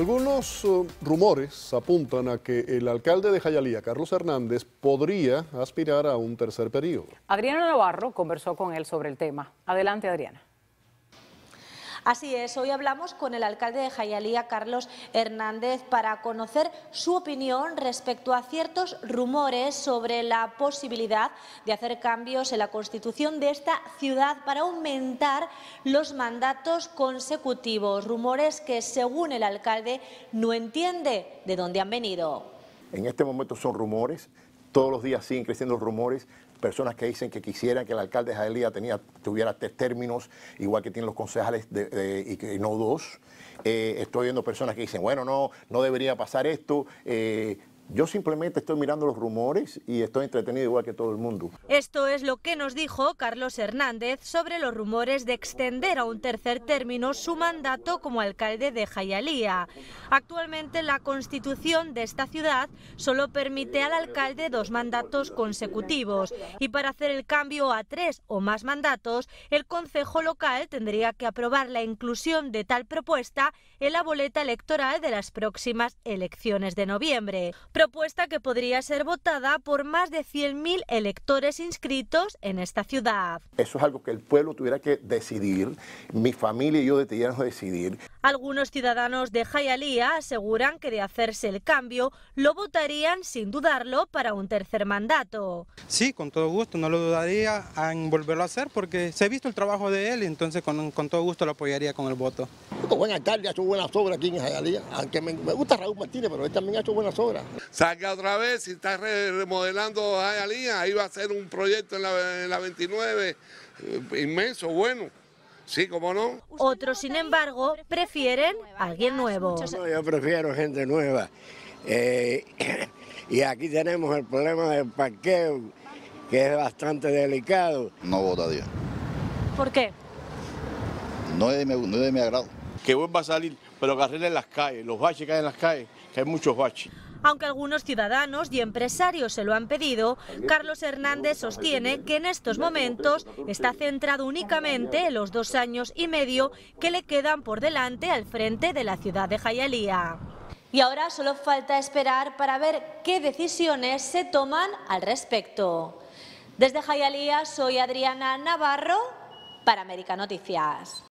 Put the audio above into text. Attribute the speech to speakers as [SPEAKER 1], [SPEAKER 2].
[SPEAKER 1] Algunos eh, rumores apuntan a que el alcalde de Jayalía, Carlos Hernández, podría aspirar a un tercer periodo. Adriana Navarro conversó con él sobre el tema. Adelante, Adriana.
[SPEAKER 2] Así es, hoy hablamos con el alcalde de Jayalía, Carlos Hernández, para conocer su opinión respecto a ciertos rumores sobre la posibilidad de hacer cambios en la constitución de esta ciudad para aumentar los mandatos consecutivos, rumores que según el alcalde no entiende de dónde han venido.
[SPEAKER 1] En este momento son rumores todos los días siguen creciendo los rumores, personas que dicen que quisieran que el alcalde de Jaelía tuviera tres términos, igual que tienen los concejales y, que, no dos. Eh, estoy viendo personas que dicen, bueno, no, no debería pasar esto, eh, yo simplemente estoy mirando los rumores y estoy entretenido igual que todo el mundo.
[SPEAKER 2] Esto es lo que nos dijo Carlos Hernández sobre los rumores de extender a un tercer término su mandato como alcalde de Jayalía. Actualmente la constitución de esta ciudad solo permite al alcalde dos mandatos consecutivos y para hacer el cambio a tres o más mandatos, el Consejo Local tendría que aprobar la inclusión de tal propuesta en la boleta electoral de las próximas elecciones de noviembre propuesta que podría ser votada por más de 100.000 electores inscritos en esta ciudad.
[SPEAKER 1] Eso es algo que el pueblo tuviera que decidir, mi familia y yo deberíamos decidir.
[SPEAKER 2] Algunos ciudadanos de Jayalía aseguran que de hacerse el cambio lo votarían sin dudarlo para un tercer mandato. Sí, con todo gusto, no lo dudaría en volverlo a hacer porque se ha visto el trabajo de él y entonces
[SPEAKER 1] con, con todo gusto lo apoyaría con el voto buena buen alcalde ha hecho buenas obras aquí en Jayalía. Aunque me, gusta Raúl Martínez, pero él también ha hecho buenas obras. saca otra vez, si está remodelando Jayalía, ahí va a ser un proyecto en la, 29 eh, inmenso, bueno.
[SPEAKER 2] Sí, cómo no. Otros, sin embargo, prefieren a alguien nuevo. yo prefiero
[SPEAKER 1] gente nueva. Eh, y aquí tenemos el problema del parqueo, que es bastante delicado. No Dios. ¿Por qué? No no es de mi agrado que vuelva a salir, pero carriles en las calles, los baches que hay en las calles, que hay muchos baches.
[SPEAKER 2] Aunque algunos ciudadanos y empresarios se lo han pedido, Carlos Hernández sostiene que en estos momentos está centrado únicamente en los dos años y medio que le quedan por delante al frente de la ciudad de Jayalía. Y ahora solo falta esperar para ver qué decisiones se toman al respecto. Desde Jayalía soy Adriana Navarro para América Noticias.